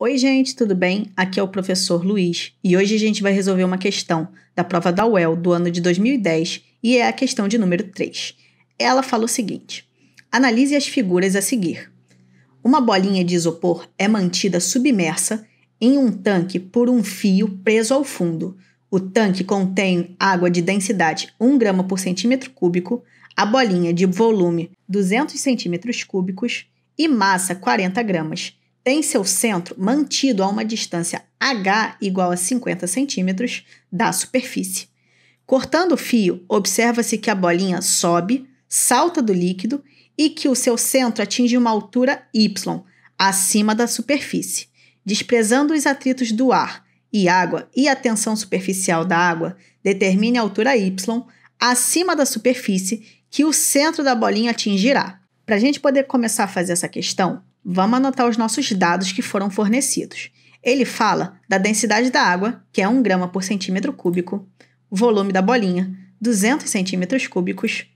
Oi, gente, tudo bem? Aqui é o professor Luiz e hoje a gente vai resolver uma questão da prova da UEL do ano de 2010 e é a questão de número 3. Ela fala o seguinte: analise as figuras a seguir. Uma bolinha de isopor é mantida submersa em um tanque por um fio preso ao fundo. O tanque contém água de densidade 1 grama por centímetro cúbico, a bolinha de volume 200 centímetros cúbicos e massa 40 gramas tem seu centro mantido a uma distância h igual a 50 centímetros da superfície. Cortando o fio, observa-se que a bolinha sobe, salta do líquido e que o seu centro atinge uma altura y, acima da superfície. Desprezando os atritos do ar e água e a tensão superficial da água, determine a altura y, acima da superfície, que o centro da bolinha atingirá. Para a gente poder começar a fazer essa questão, Vamos anotar os nossos dados que foram fornecidos. Ele fala da densidade da água, que é 1 grama por centímetro cúbico, volume da bolinha, 200 centímetros cúbicos,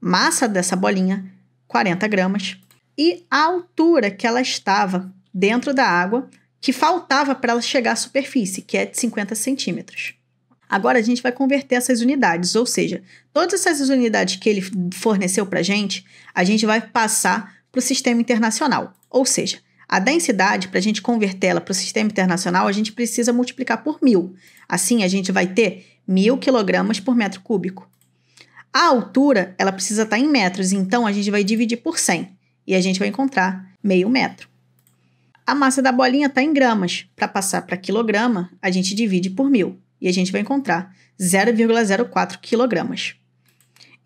massa dessa bolinha, 40 gramas, e a altura que ela estava dentro da água, que faltava para ela chegar à superfície, que é de 50 centímetros. Agora a gente vai converter essas unidades, ou seja, todas essas unidades que ele forneceu para a gente, a gente vai passar para o sistema internacional. Ou seja, a densidade, para a gente convertê-la para o sistema internacional, a gente precisa multiplicar por mil. Assim, a gente vai ter mil quilogramas por metro cúbico. A altura, ela precisa estar tá em metros, então a gente vai dividir por 100 e a gente vai encontrar meio metro. A massa da bolinha está em gramas. Para passar para quilograma, a gente divide por mil e a gente vai encontrar 0,04 quilogramas.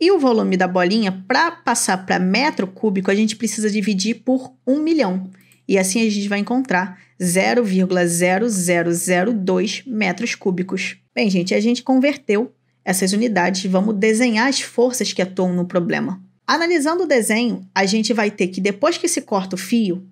E o volume da bolinha, para passar para metro cúbico, a gente precisa dividir por 1 milhão. E assim a gente vai encontrar 0,0002 metros cúbicos. Bem, gente, a gente converteu essas unidades, vamos desenhar as forças que atuam no problema. Analisando o desenho, a gente vai ter que, depois que se corta o fio,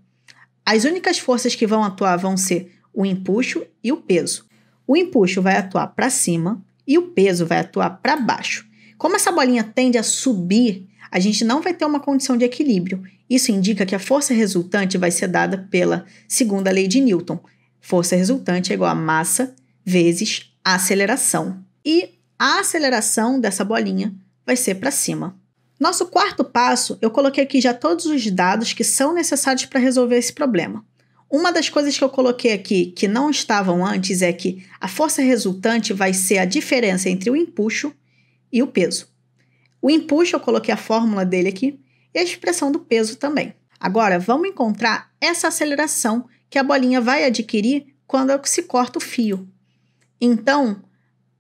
as únicas forças que vão atuar vão ser o empuxo e o peso. O empuxo vai atuar para cima e o peso vai atuar para baixo. Como essa bolinha tende a subir, a gente não vai ter uma condição de equilíbrio. Isso indica que a força resultante vai ser dada pela segunda lei de Newton. Força resultante é igual a massa vezes a aceleração. E a aceleração dessa bolinha vai ser para cima. Nosso quarto passo, eu coloquei aqui já todos os dados que são necessários para resolver esse problema. Uma das coisas que eu coloquei aqui que não estavam antes é que a força resultante vai ser a diferença entre o empuxo e o peso. O empuxo eu coloquei a fórmula dele aqui e a expressão do peso também. Agora vamos encontrar essa aceleração que a bolinha vai adquirir quando se corta o fio. Então,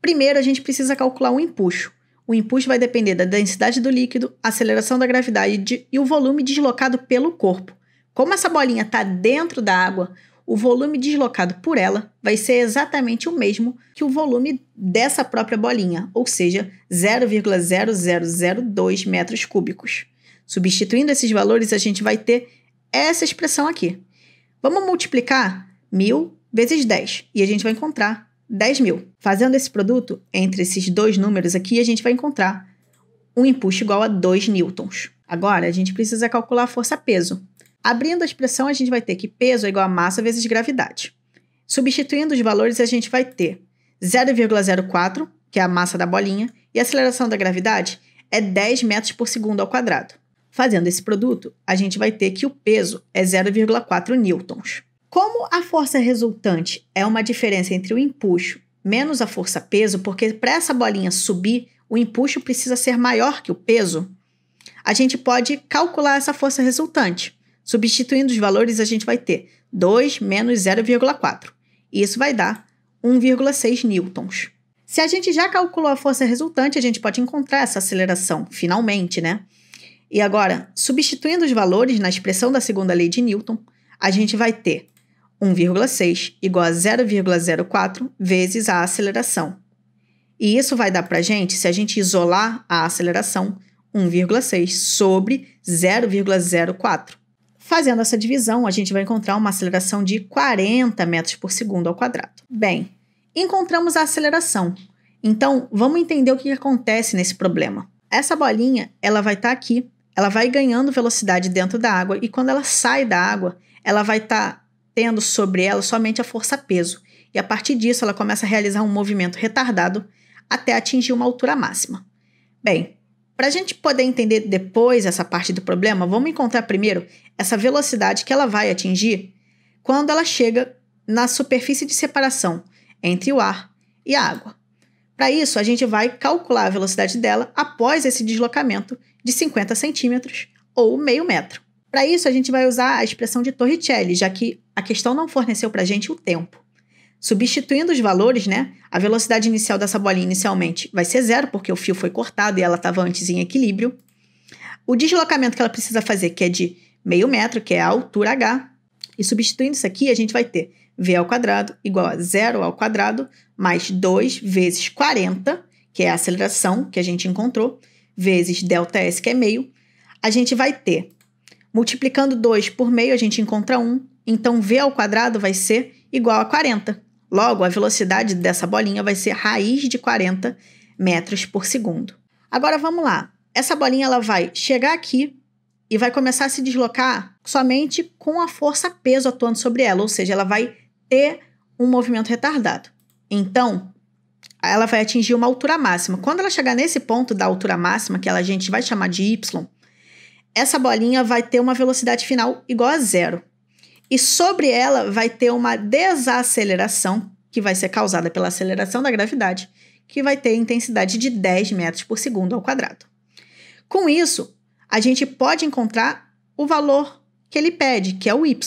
primeiro a gente precisa calcular o empuxo. O empuxo vai depender da densidade do líquido, aceleração da gravidade e o volume deslocado pelo corpo. Como essa bolinha está dentro da água, o volume deslocado por ela vai ser exatamente o mesmo que o volume dessa própria bolinha, ou seja, 0,0002 metros cúbicos. Substituindo esses valores, a gente vai ter essa expressão aqui. Vamos multiplicar 1.000 vezes 10 e a gente vai encontrar 10.000. Fazendo esse produto entre esses dois números aqui, a gente vai encontrar um impulso igual a 2 newtons. Agora, a gente precisa calcular a força-peso. Abrindo a expressão, a gente vai ter que peso é igual a massa vezes gravidade. Substituindo os valores, a gente vai ter 0,04, que é a massa da bolinha, e a aceleração da gravidade é 10 metros por segundo ao quadrado. Fazendo esse produto, a gente vai ter que o peso é 0,4 newtons. Como a força resultante é uma diferença entre o empuxo menos a força peso, porque para essa bolinha subir, o empuxo precisa ser maior que o peso, a gente pode calcular essa força resultante. Substituindo os valores, a gente vai ter 2 menos 0,4. Isso vai dar 1,6 newtons. Se a gente já calculou a força resultante, a gente pode encontrar essa aceleração, finalmente, né? E agora, substituindo os valores na expressão da segunda lei de Newton, a gente vai ter 1,6 igual a 0,04 vezes a aceleração. E isso vai dar para gente, se a gente isolar a aceleração, 1,6 sobre 0,04. Fazendo essa divisão, a gente vai encontrar uma aceleração de 40 metros por segundo ao quadrado. Bem, encontramos a aceleração. Então, vamos entender o que acontece nesse problema. Essa bolinha, ela vai estar tá aqui, ela vai ganhando velocidade dentro da água e quando ela sai da água, ela vai estar tá tendo sobre ela somente a força peso. E a partir disso, ela começa a realizar um movimento retardado até atingir uma altura máxima. Bem, para a gente poder entender depois essa parte do problema, vamos encontrar primeiro essa velocidade que ela vai atingir quando ela chega na superfície de separação entre o ar e a água. Para isso, a gente vai calcular a velocidade dela após esse deslocamento de 50 centímetros ou meio metro. Para isso, a gente vai usar a expressão de Torricelli, já que a questão não forneceu para a gente o tempo. Substituindo os valores, né? A velocidade inicial dessa bolinha inicialmente vai ser zero, porque o fio foi cortado e ela estava antes em equilíbrio. O deslocamento que ela precisa fazer, que é de meio metro, que é a altura h, e substituindo isso aqui, a gente vai ter v ao quadrado igual a zero ao quadrado mais 2 vezes 40, que é a aceleração que a gente encontrou, vezes delta s, que é meio. A gente vai ter, multiplicando 2 por meio, a gente encontra 1, então v ao quadrado vai ser igual a 40, Logo, a velocidade dessa bolinha vai ser raiz de 40 metros por segundo. Agora vamos lá. Essa bolinha ela vai chegar aqui e vai começar a se deslocar somente com a força peso atuando sobre ela, ou seja, ela vai ter um movimento retardado. Então, ela vai atingir uma altura máxima. Quando ela chegar nesse ponto da altura máxima, que a gente vai chamar de y, essa bolinha vai ter uma velocidade final igual a zero e sobre ela vai ter uma desaceleração, que vai ser causada pela aceleração da gravidade, que vai ter intensidade de 10 metros por segundo ao quadrado. Com isso, a gente pode encontrar o valor que ele pede, que é o y.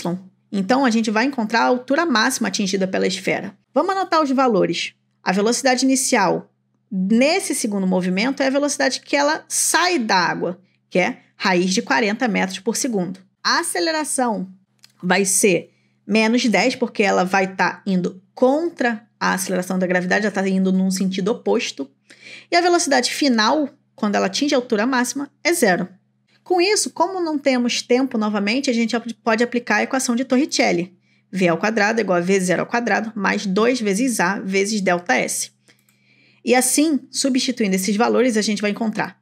Então, a gente vai encontrar a altura máxima atingida pela esfera. Vamos anotar os valores. A velocidade inicial nesse segundo movimento é a velocidade que ela sai da água, que é raiz de 40 metros por segundo. A aceleração vai ser menos 10, porque ela vai estar tá indo contra a aceleração da gravidade, ela está indo num sentido oposto. E a velocidade final, quando ela atinge a altura máxima, é zero. Com isso, como não temos tempo novamente, a gente pode aplicar a equação de Torricelli. V ao quadrado é igual a V0 ao quadrado mais 2 vezes A vezes delta S. E assim, substituindo esses valores, a gente vai encontrar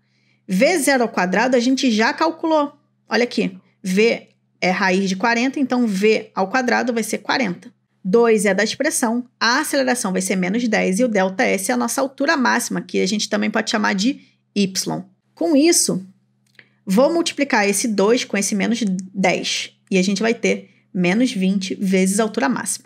V0 ao quadrado a gente já calculou. Olha aqui, V é raiz de 40, então V ao quadrado vai ser 40. 2 é da expressão, a aceleração vai ser menos 10 e o ΔS é a nossa altura máxima, que a gente também pode chamar de Y. Com isso, vou multiplicar esse 2 com esse menos 10 e a gente vai ter menos 20 vezes a altura máxima.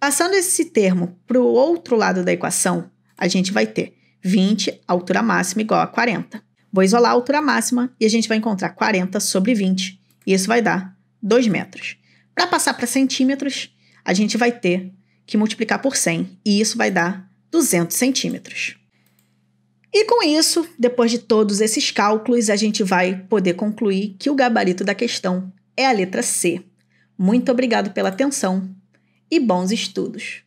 Passando esse termo para o outro lado da equação, a gente vai ter 20 altura máxima igual a 40. Vou isolar a altura máxima e a gente vai encontrar 40 sobre 20. E isso vai dar 2 metros. Para passar para centímetros, a gente vai ter que multiplicar por 100, e isso vai dar 200 centímetros. E com isso, depois de todos esses cálculos, a gente vai poder concluir que o gabarito da questão é a letra C. Muito obrigado pela atenção e bons estudos!